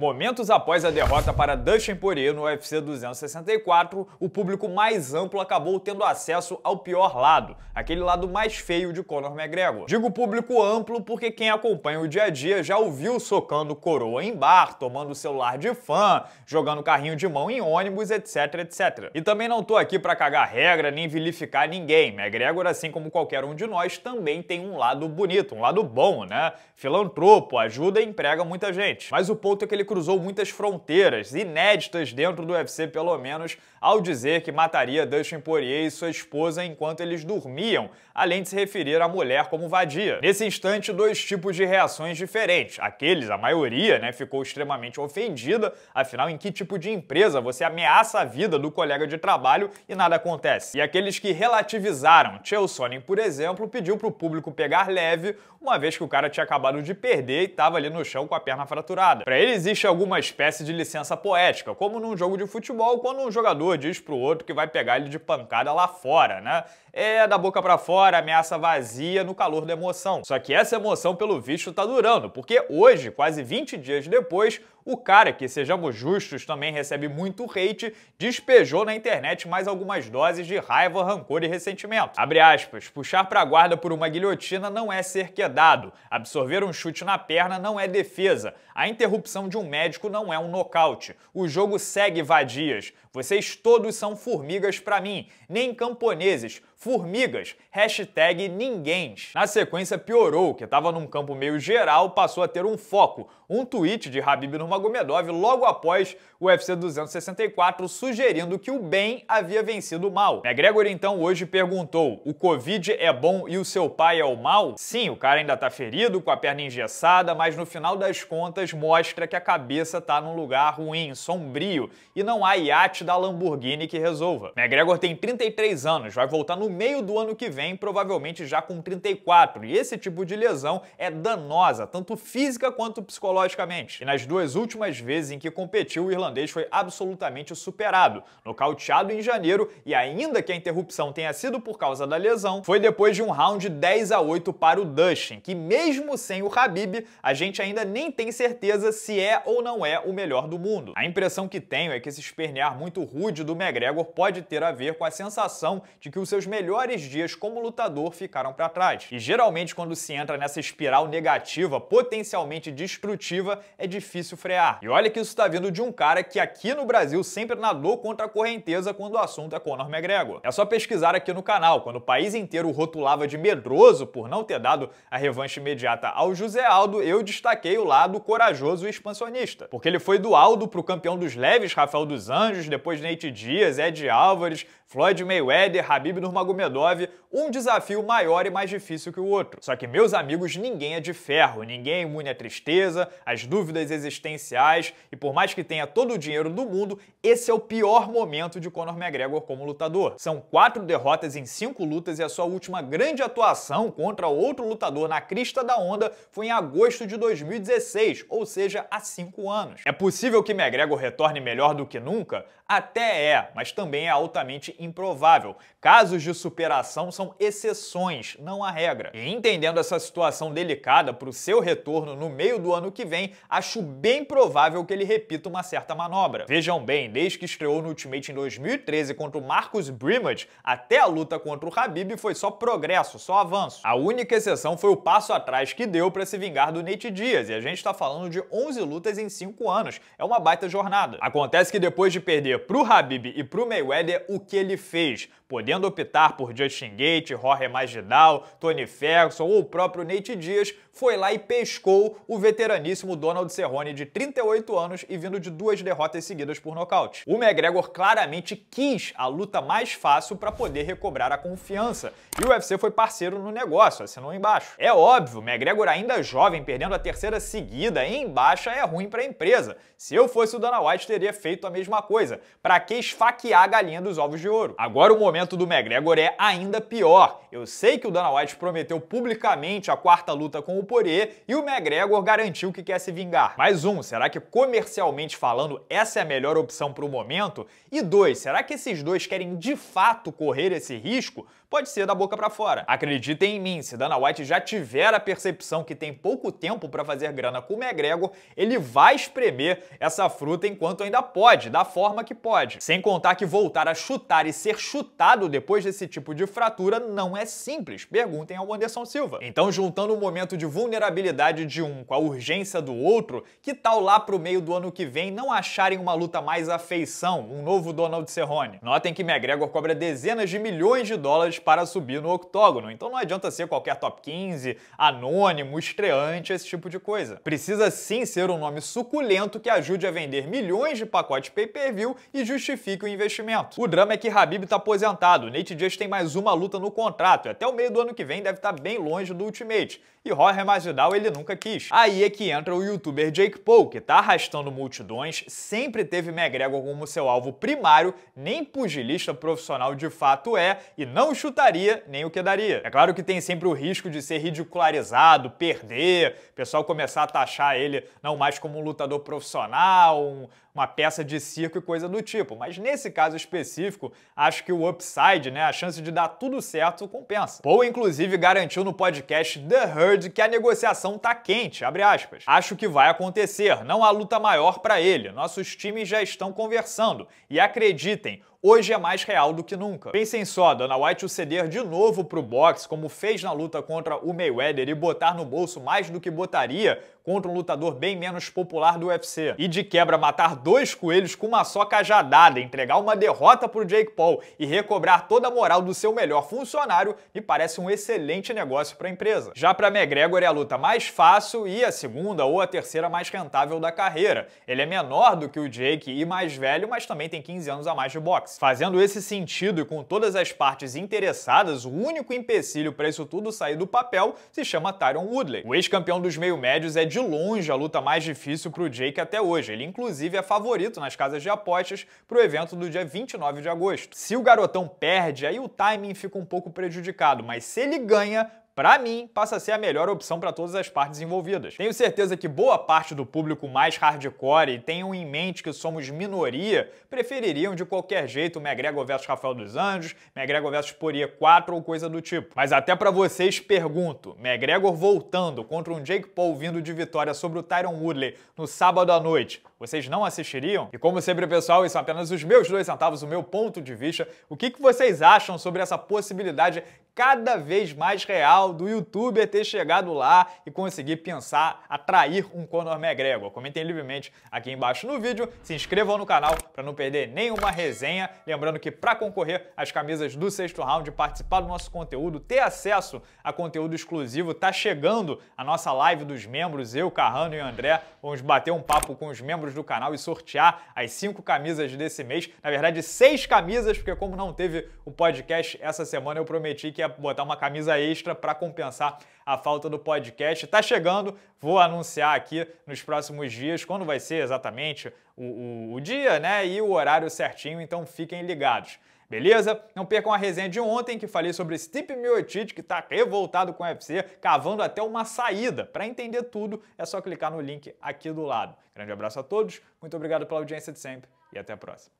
Momentos após a derrota para Dustin Poirier no UFC 264, o público mais amplo acabou tendo acesso ao pior lado, aquele lado mais feio de Conor McGregor. Digo público amplo porque quem acompanha o dia a dia já ouviu socando coroa em bar, tomando celular de fã, jogando carrinho de mão em ônibus, etc, etc. E também não tô aqui para cagar regra nem vilificar ninguém. McGregor, assim como qualquer um de nós, também tem um lado bonito, um lado bom, né? Filantropo, ajuda e emprega muita gente. Mas o ponto é que ele cruzou muitas fronteiras, inéditas dentro do UFC pelo menos, ao dizer que mataria Dustin Poirier e sua esposa enquanto eles dormiam, além de se referir à mulher como vadia. Nesse instante, dois tipos de reações diferentes. Aqueles, a maioria, né, ficou extremamente ofendida, afinal, em que tipo de empresa você ameaça a vida do colega de trabalho e nada acontece? E aqueles que relativizaram, Chelsonen, por exemplo, pediu para o público pegar leve, uma vez que o cara tinha acabado de perder e estava ali no chão com a perna fraturada. Para ele existe existe alguma espécie de licença poética, como num jogo de futebol, quando um jogador diz pro outro que vai pegar ele de pancada lá fora, né? É da boca para fora, ameaça vazia no calor da emoção. Só que essa emoção, pelo visto, tá durando, porque hoje, quase 20 dias depois, o cara, que sejamos justos, também recebe muito hate, despejou na internet mais algumas doses de raiva, rancor e ressentimento. Abre aspas, puxar pra guarda por uma guilhotina não é ser quedado, absorver um chute na perna não é defesa, a interrupção de um médico não é um nocaute, o jogo segue vadias, vocês todos são formigas para mim, nem camponeses, Formigas, hashtag ninguém. Na sequência piorou, que estava num campo meio geral, passou a ter um foco, um tweet de Habib Nurmagomedov logo após o UFC 264 sugerindo que o bem havia vencido o mal. McGregor então hoje perguntou, o Covid é bom e o seu pai é o mal? Sim, o cara ainda tá ferido, com a perna engessada, mas no final das contas mostra que a cabeça tá num lugar ruim, sombrio, e não há iate da Lamborghini que resolva. McGregor tem 33 anos, vai voltar no no meio do ano que vem, provavelmente já com 34. E esse tipo de lesão é danosa, tanto física quanto psicologicamente. E nas duas últimas vezes em que competiu, o irlandês foi absolutamente superado, nocauteado em janeiro e ainda que a interrupção tenha sido por causa da lesão, foi depois de um round 10 a 8 para o Dustin, que mesmo sem o Habib, a gente ainda nem tem certeza se é ou não é o melhor do mundo. A impressão que tenho é que esse espernear muito rude do McGregor pode ter a ver com a sensação de que os seus melhores dias como lutador ficaram para trás. E geralmente, quando se entra nessa espiral negativa, potencialmente destrutiva, é difícil frear. E olha que isso está vindo de um cara que aqui no Brasil sempre nadou contra a correnteza quando o assunto é Conor McGregor. É só pesquisar aqui no canal, quando o país inteiro rotulava de medroso por não ter dado a revanche imediata ao José Aldo, eu destaquei o lado corajoso e expansionista. Porque ele foi do Aldo pro campeão dos leves, Rafael dos Anjos, depois Nate Dias, Ed Álvares, Floyd Mayweather, Habib Nurmagomedov, Magomedov, um desafio maior e mais difícil que o outro. Só que, meus amigos, ninguém é de ferro, ninguém é imune à tristeza, às dúvidas existenciais, e por mais que tenha todo o dinheiro do mundo, esse é o pior momento de Conor McGregor como lutador. São quatro derrotas em cinco lutas e a sua última grande atuação contra outro lutador na crista da onda foi em agosto de 2016, ou seja, há cinco anos. É possível que McGregor retorne melhor do que nunca? Até é, mas também é altamente improvável. Casos de superação são exceções, não a regra. E entendendo essa situação delicada para o seu retorno no meio do ano que vem, acho bem provável que ele repita uma certa manobra. Vejam bem, desde que estreou no Ultimate em 2013 contra o Marcus Brimage, até a luta contra o Habib foi só progresso, só avanço. A única exceção foi o passo atrás que deu para se vingar do Nate Diaz, e a gente está falando de 11 lutas em 5 anos. É uma baita jornada. Acontece que depois de perder pro Habib e pro Mayweather, o que ele fez? Podendo optar por Justin Gate, Jorge Magidal, Tony Ferguson ou o próprio Nate Dias, foi lá e pescou o veteraníssimo Donald Cerrone de 38 anos e vindo de duas derrotas seguidas por nocaute. O McGregor claramente quis a luta mais fácil para poder recobrar a confiança, e o UFC foi parceiro no negócio, assinou embaixo. É óbvio, McGregor ainda é jovem, perdendo a terceira seguida em baixa é ruim para a empresa. Se eu fosse o Dana White, teria feito a mesma coisa. Para que esfaquear a galinha dos ovos de ouro? Agora o momento do McGregor Poré ainda pior. Eu sei que o Dana White prometeu publicamente a quarta luta com o Poré e o McGregor garantiu que quer se vingar. Mais um, será que comercialmente falando essa é a melhor opção para o momento? E dois, será que esses dois querem de fato correr esse risco? Pode ser da boca para fora. Acreditem em mim, se Dana White já tiver a percepção que tem pouco tempo para fazer grana com o McGregor, ele vai espremer essa fruta enquanto ainda pode, da forma que pode. Sem contar que voltar a chutar e ser chutado depois desse tipo de fratura não é simples, perguntem ao Anderson Silva. Então, juntando o momento de vulnerabilidade de um com a urgência do outro, que tal lá pro meio do ano que vem não acharem uma luta mais afeição, feição, um novo Donald Cerrone? Notem que McGregor cobra dezenas de milhões de dólares para subir no octógono, então não adianta ser qualquer top 15, anônimo, estreante, esse tipo de coisa. Precisa sim ser um nome suculento que ajude a vender milhões de pacotes pay-per-view e justifique o investimento. O drama é que Habib tá aposentado, Nate Diaz Lakers tem mais uma luta no contrato e até o meio do ano que vem deve estar tá bem longe do Ultimate. E Jorge Masvidal ele nunca quis. Aí é que entra o youtuber Jake Paul, que tá arrastando multidões, sempre teve McGregor como seu alvo primário, nem pugilista profissional de fato é, e não chutaria nem o que daria. É claro que tem sempre o risco de ser ridicularizado, perder, o pessoal começar a taxar ele não mais como um lutador profissional, um uma peça de circo e coisa do tipo. Mas nesse caso específico, acho que o upside, né, a chance de dar tudo certo, compensa. Paul, inclusive, garantiu no podcast The Herd que a negociação tá quente, abre aspas. Acho que vai acontecer, não há luta maior para ele. Nossos times já estão conversando. E acreditem, hoje é mais real do que nunca. Pensem só, Dana White o ceder de novo pro boxe, como fez na luta contra o Mayweather, e botar no bolso mais do que botaria contra um lutador bem menos popular do UFC. E de quebra matar dois coelhos com uma só cajadada, entregar uma derrota pro Jake Paul e recobrar toda a moral do seu melhor funcionário, me parece um excelente negócio para a empresa. Já para McGregor é a luta mais fácil e a segunda ou a terceira mais rentável da carreira. Ele é menor do que o Jake e mais velho, mas também tem 15 anos a mais de boxe. Xbox. Fazendo esse sentido e com todas as partes interessadas, o único empecilho para isso tudo sair do papel se chama Tyron Woodley. O ex-campeão dos meio-médios é de longe a luta mais difícil para o Jake até hoje. Ele, inclusive, é favorito nas casas de apostas para o evento do dia 29 de agosto. Se o garotão perde, aí o timing fica um pouco prejudicado, mas se ele ganha, para mim, passa a ser a melhor opção para todas as partes envolvidas. Tenho certeza que boa parte do público mais hardcore e tenham em mente que somos minoria, prefeririam de qualquer jeito McGregor versus Rafael dos Anjos, McGregor versus Poirier 4 ou coisa do tipo. Mas até para vocês pergunto, McGregor voltando contra um Jake Paul vindo de vitória sobre o Tyron Woodley no sábado à noite, vocês não assistiriam? E como sempre, pessoal, isso são é apenas os meus dois centavos, o meu ponto de vista. O que, que vocês acham sobre essa possibilidade cada vez mais real do youtuber ter chegado lá e conseguir pensar, atrair um Conor McGregor? Comentem livremente aqui embaixo no vídeo, se inscrevam no canal para não perder nenhuma resenha. Lembrando que para concorrer às camisas do sexto round, participar do nosso conteúdo, ter acesso a conteúdo exclusivo, tá chegando a nossa live dos membros, eu, Carrano e André, vamos bater um papo com os membros membros do canal e sortear as cinco camisas desse mês. Na verdade, seis camisas, porque como não teve o podcast essa semana, eu prometi que ia botar uma camisa extra para compensar a falta do podcast. Tá chegando, vou anunciar aqui nos próximos dias quando vai ser exatamente o, o, o dia né, e o horário certinho, então fiquem ligados. Beleza? Não percam a resenha de ontem que falei sobre Stipe Miocic, que está revoltado com o UFC, cavando até uma saída. Para entender tudo, é só clicar no link aqui do lado. Grande abraço a todos, muito obrigado pela audiência de sempre e até a próxima.